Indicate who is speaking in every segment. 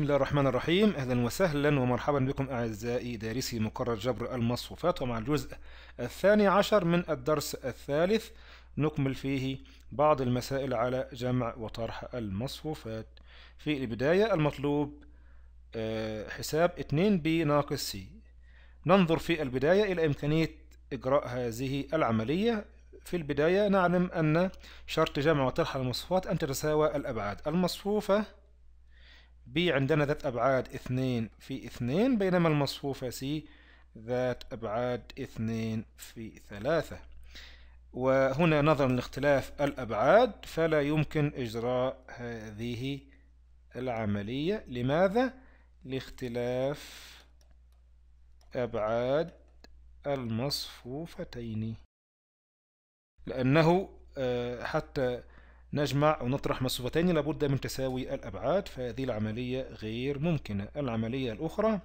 Speaker 1: بسم الله الرحمن الرحيم اهلا وسهلا ومرحبا بكم اعزائي دارسي مقرر جبر المصفوفات ومع الجزء الثاني عشر من الدرس الثالث نكمل فيه بعض المسائل على جمع وطرح المصفوفات في البداية المطلوب آه، حساب 2b ناقص c ننظر في البداية إلى إمكانية إجراء هذه العملية في البداية نعلم أن شرط جمع وطرح المصفوفات أن تتساوى الأبعاد المصفوفة بي عندنا ذات أبعاد اثنين في اثنين بينما المصفوفة سي ذات أبعاد اثنين في ثلاثة وهنا نظرا لاختلاف الأبعاد فلا يمكن إجراء هذه العملية لماذا؟ لاختلاف أبعاد المصفوفتين لأنه آه، حتى نجمع ونطرح مصفوفتين تانية لابد من تساوي الأبعاد فهذه العملية غير ممكنة العملية الأخرى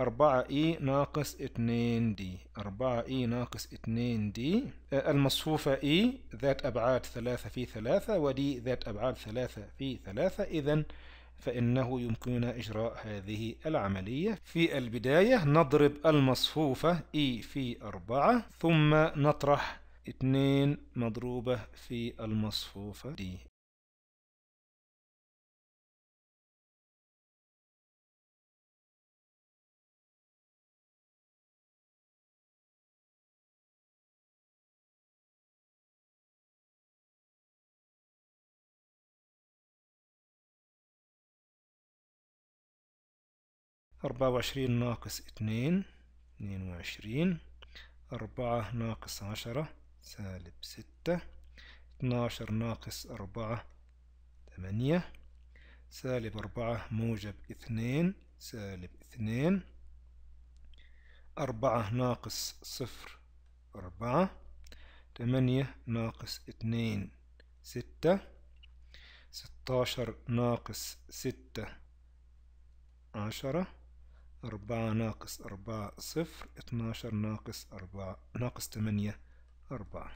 Speaker 1: 4E ناقص 2d 4 e ناقص 2d آه، المصفوفة E ذات أبعاد 3 في 3 ودي ذات أبعاد 3 في 3 إذا فإنه يمكننا إجراء هذه العملية في البداية نضرب المصفوفة E في 4 ثم نطرح اثنين مضروبة في المصفوفة دي أربعة وعشرين ناقص اثنين اثنين وعشرين أربعة ناقص عشرة سالب ستة اتناشر ناقص أربعة ثمانية سالب أربعة موجب اثنين سالب اثنين أربعة ناقص صفر أربعة ثمانية ناقص اتنين ستة ستاشر ناقص ستة عشرة أربعة ناقص أربعة صفر اتناشر ناقص أربعة ناقص تمانية arpa.